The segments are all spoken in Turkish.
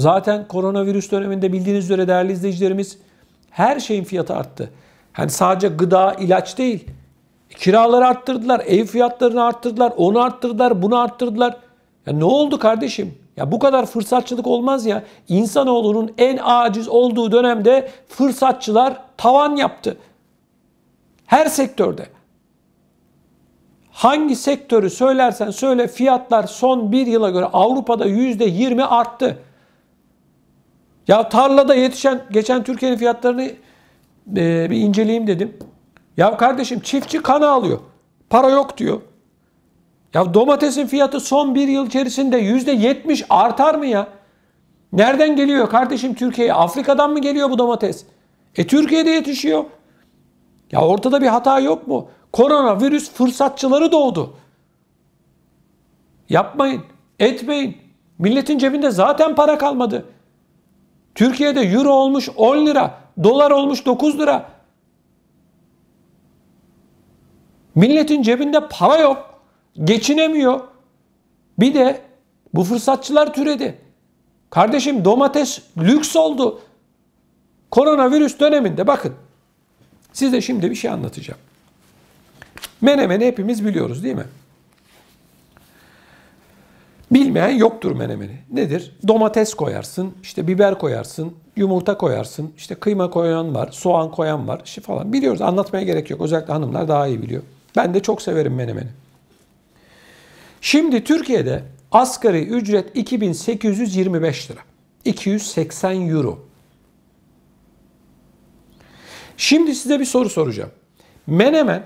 Zaten koronavirüs döneminde bildiğiniz üzere değerli izleyicilerimiz her şeyin fiyatı arttı. Hani sadece gıda, ilaç değil. Kiraları arttırdılar, ev fiyatlarını arttırdılar, onu arttırdılar, bunu arttırdılar. Ya ne oldu kardeşim? Ya bu kadar fırsatçılık olmaz ya. İnsanoğlunun en aciz olduğu dönemde fırsatçılar tavan yaptı. Her sektörde. Hangi sektörü söylersen söyle fiyatlar son bir yıla göre Avrupa'da %20 arttı. Ya tarlada yetişen, geçen Türkiye'nin fiyatlarını e, bir inceleyeyim dedim. Ya kardeşim çiftçi kan alıyor. Para yok diyor. Ya domatesin fiyatı son bir yıl içerisinde yüzde yetmiş artar mı ya? Nereden geliyor kardeşim Türkiye'ye? Afrika'dan mı geliyor bu domates? E Türkiye'de yetişiyor. Ya ortada bir hata yok mu? Koronavirüs fırsatçıları doğdu. Yapmayın, etmeyin. Milletin cebinde zaten para kalmadı. Türkiye'de euro olmuş 10 lira, dolar olmuş 9 lira. Milletin cebinde para yok, geçinemiyor. Bir de bu fırsatçılar türedi. Kardeşim domates lüks oldu. Koronavirüs döneminde bakın. Size şimdi bir şey anlatacağım. Menemen hepimiz biliyoruz değil mi? Bilmeyen yoktur menemeni. Nedir? Domates koyarsın, işte biber koyarsın, yumurta koyarsın, işte kıyma koyan var, soğan koyan var işte falan. Biliyoruz anlatmaya gerek yok. Özellikle hanımlar daha iyi biliyor. Ben de çok severim menemeni. Şimdi Türkiye'de asgari ücret 2825 lira. 280 euro. Şimdi size bir soru soracağım. Menemen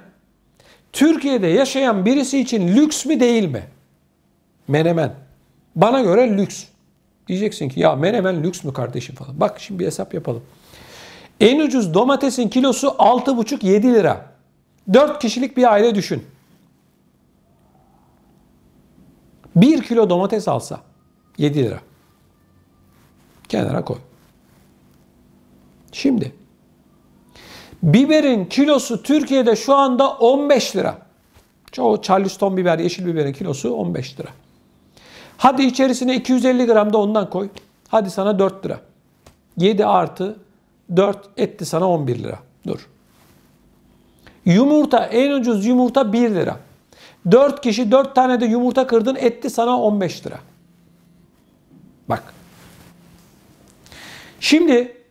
Türkiye'de yaşayan birisi için lüks mü değil mi? menemen. Bana göre lüks. Diyeceksin ki ya menemen lüks mü kardeşim falan. Bak şimdi bir hesap yapalım. En ucuz domatesin kilosu 6,5-7 lira. 4 kişilik bir aile düşün. 1 kilo domates alsa 7 lira. Kenara koy. Şimdi biberin kilosu Türkiye'de şu anda 15 lira. Çoğu Charleston biber, yeşil biberin kilosu 15 lira. Hadi içerisine 250 gram da ondan koy. Hadi sana 4 lira. 7 artı 4 etti sana 11 lira. Dur. Yumurta en ucuz yumurta 1 lira. 4 kişi 4 tane de yumurta kırdın etti sana 15 lira. Bak. Şimdi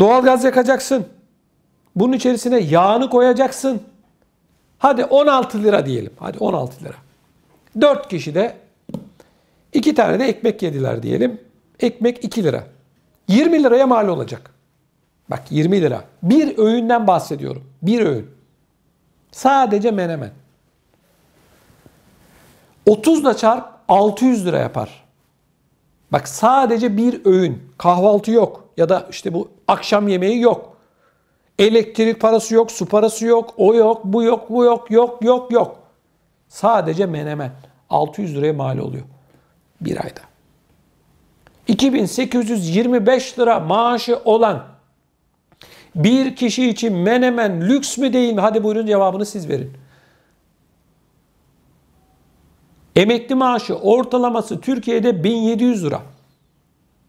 doğalgaz yakacaksın. Bunun içerisine yağını koyacaksın. Hadi 16 lira diyelim. Hadi 16 lira. 4 kişi de 2 tane de ekmek yediler diyelim. Ekmek 2 lira. 20 liraya mal olacak. Bak 20 lira. Bir öğünden bahsediyorum. Bir öğün. Sadece menemen. 30 ile çarp 600 lira yapar. Bak sadece bir öğün. Kahvaltı yok. Ya da işte bu akşam yemeği yok. Elektrik parası yok, su parası yok, o yok, bu yok, bu yok, yok, yok, yok. Sadece menemen 600 liraya mal oluyor bir ayda. 2825 lira maaşı olan bir kişi için menemen lüks mü değil mi? Hadi buyurun cevabını siz verin. Emekli maaşı ortalaması Türkiye'de 1700 lira.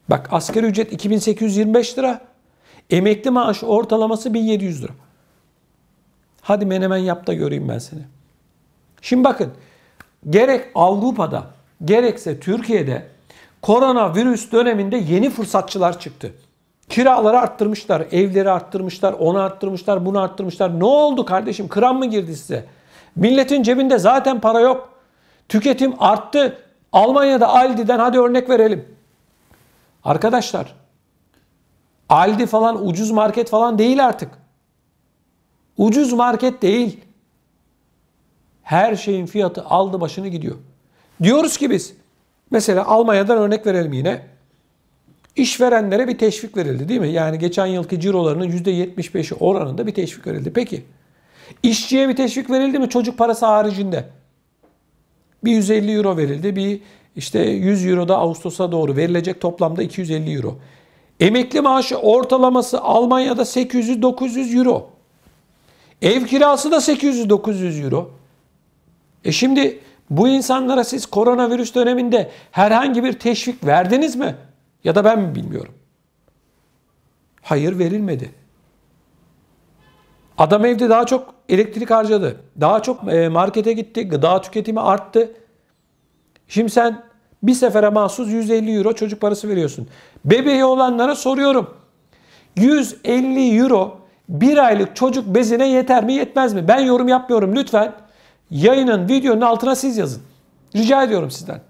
Bak asgari ücret 2825 lira. Emekli maaşı ortalaması 1700 lira. Hadi menemen yap da göreyim ben seni. Şimdi bakın gerek Avrupa'da gerekse Türkiye'de koronavirüs döneminde yeni fırsatçılar çıktı. Kiraları arttırmışlar, evleri arttırmışlar, onu arttırmışlar, bunu arttırmışlar. Ne oldu kardeşim? Kram mı girdi size? Milletin cebinde zaten para yok. Tüketim arttı. Almanya'da Aldi'den hadi örnek verelim. Arkadaşlar Aldi falan ucuz market falan değil artık. Ucuz market değil. Her şeyin fiyatı aldı başını gidiyor. Diyoruz ki biz mesela Almanya'dan örnek verelim yine. İşverenlere bir teşvik verildi değil mi? Yani geçen yılki cirolarının %75'i oranında bir teşvik verildi. Peki işçiye bir teşvik verildi mi çocuk parası haricinde? Bir 150 euro verildi. Bir işte 100 euro da Ağustos'a doğru verilecek toplamda 250 euro. Emekli maaşı ortalaması Almanya'da 800-900 euro. Ev kirası da 800-900 euro. E şimdi bu insanlara siz koronavirüs döneminde herhangi bir teşvik verdiniz mi? Ya da ben mi bilmiyorum. Hayır verilmedi. Adam evde daha çok elektrik harcadı. Daha çok e, markete gitti. Gıda tüketimi arttı. Şimdi sen bir sefere mahsus 150 euro çocuk parası veriyorsun. Bebeği olanlara soruyorum. 150 euro bir aylık çocuk bezine yeter mi yetmez mi? Ben yorum yapmıyorum lütfen. Yayının videonun altına siz yazın. Rica ediyorum sizden.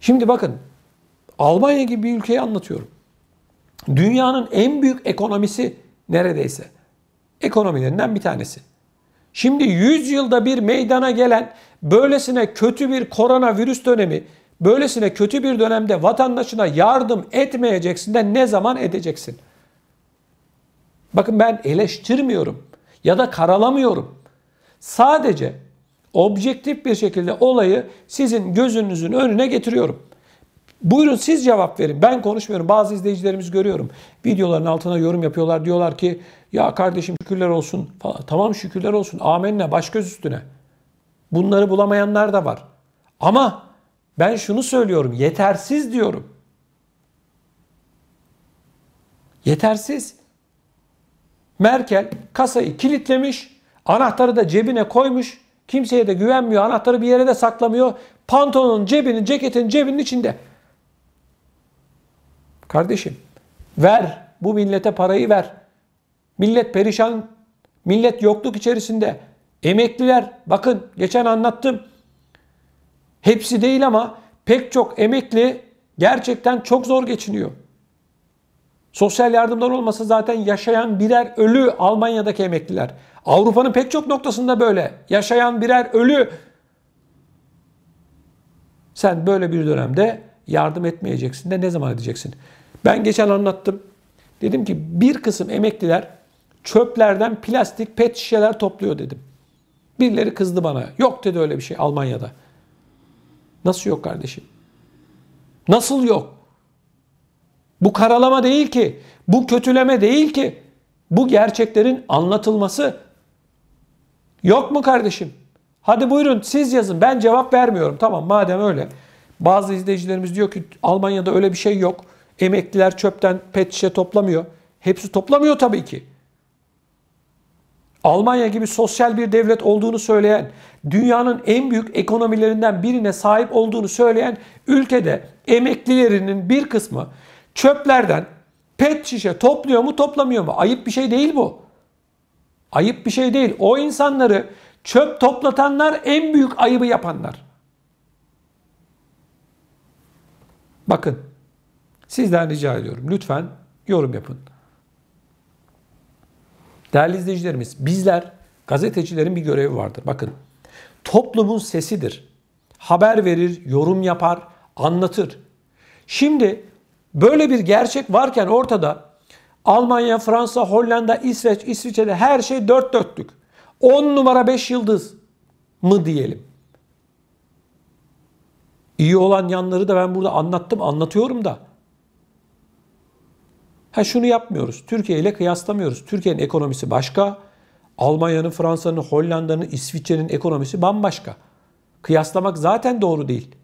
Şimdi bakın Almanya gibi bir ülkeyi anlatıyorum. Dünyanın en büyük ekonomisi neredeyse. Ekonomilerinden bir tanesi. Şimdi 100 yılda bir meydana gelen böylesine kötü bir koronavirüs dönemi, böylesine kötü bir dönemde vatandaşına yardım etmeyeceksin de ne zaman edeceksin? Bakın ben eleştirmiyorum ya da karalamıyorum. Sadece objektif bir şekilde olayı sizin gözünüzün önüne getiriyorum. Buyurun siz cevap verin. Ben konuşmuyorum. Bazı izleyicilerimiz görüyorum. Videoların altına yorum yapıyorlar. Diyorlar ki ya kardeşim şükürler olsun falan. Tamam şükürler olsun. Amenna baş göz üstüne. Bunları bulamayanlar da var. Ama ben şunu söylüyorum. Yetersiz diyorum. Yetersiz. Merkel kasayı kilitlemiş. Anahtarı da cebine koymuş. Kimseye de güvenmiyor. Anahtarı bir yere de saklamıyor. Pantolonun cebinin, ceketin cebinin içinde. Kardeşim ver bu millete parayı ver. Millet perişan, millet yokluk içerisinde. Emekliler bakın geçen anlattım. Hepsi değil ama pek çok emekli gerçekten çok zor geçiniyor. Sosyal yardımlar olmasa zaten yaşayan birer ölü Almanya'daki emekliler. Avrupa'nın pek çok noktasında böyle. Yaşayan birer ölü. Sen böyle bir dönemde yardım etmeyeceksin de ne zaman edeceksin? Ben geçen anlattım. Dedim ki bir kısım emekliler çöplerden plastik pet şişeler topluyor dedim. Birileri kızdı bana. Yok dedi öyle bir şey Almanya'da. Nasıl yok kardeşim? Nasıl yok? Bu karalama değil ki. Bu kötüleme değil ki. Bu gerçeklerin anlatılması. Yok mu kardeşim? Hadi buyurun siz yazın. Ben cevap vermiyorum. Tamam madem öyle. Bazı izleyicilerimiz diyor ki Almanya'da öyle bir şey yok. Emekliler çöpten pet şişe toplamıyor. Hepsi toplamıyor tabii ki. Almanya gibi sosyal bir devlet olduğunu söyleyen, dünyanın en büyük ekonomilerinden birine sahip olduğunu söyleyen ülkede emeklilerinin bir kısmı çöplerden pet şişe topluyor mu toplamıyor mu? Ayıp bir şey değil bu. Ayıp bir şey değil. O insanları çöp toplatanlar en büyük ayıbı yapanlar. Bakın sizden rica ediyorum lütfen yorum yapın. Değerli izleyicilerimiz bizler gazetecilerin bir görevi vardır. Bakın toplumun sesidir. Haber verir, yorum yapar, anlatır. Şimdi Böyle bir gerçek varken ortada Almanya, Fransa, Hollanda, İsveç, İsviçre'de her şey dört dörtlük. On numara beş yıldız mı diyelim. İyi olan yanları da ben burada anlattım, anlatıyorum da. Ha şunu yapmıyoruz. Türkiye ile kıyaslamıyoruz. Türkiye'nin ekonomisi başka. Almanya'nın, Fransa'nın, Hollanda'nın, İsviçre'nin ekonomisi bambaşka. Kıyaslamak zaten doğru değil.